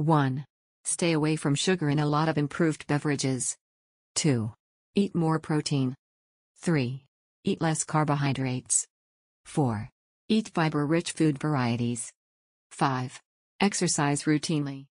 1. Stay away from sugar in a lot of improved beverages. 2. Eat more protein. 3. Eat less carbohydrates. 4. Eat fiber-rich food varieties. 5. Exercise routinely.